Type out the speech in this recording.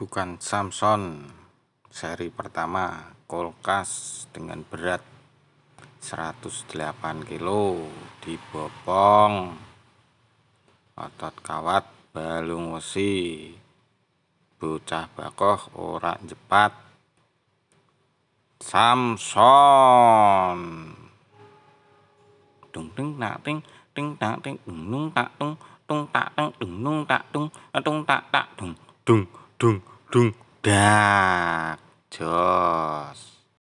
bukan Samson seri pertama kulkas dengan berat 108 kilo dibopong otot kawat balung wesi bocah bakoh ora cepat. Samson dung tung, nak ting ting tak ting dung tak tung tung tak tung tung nung tak tung tung tak tak tung. dung dung dung dak jos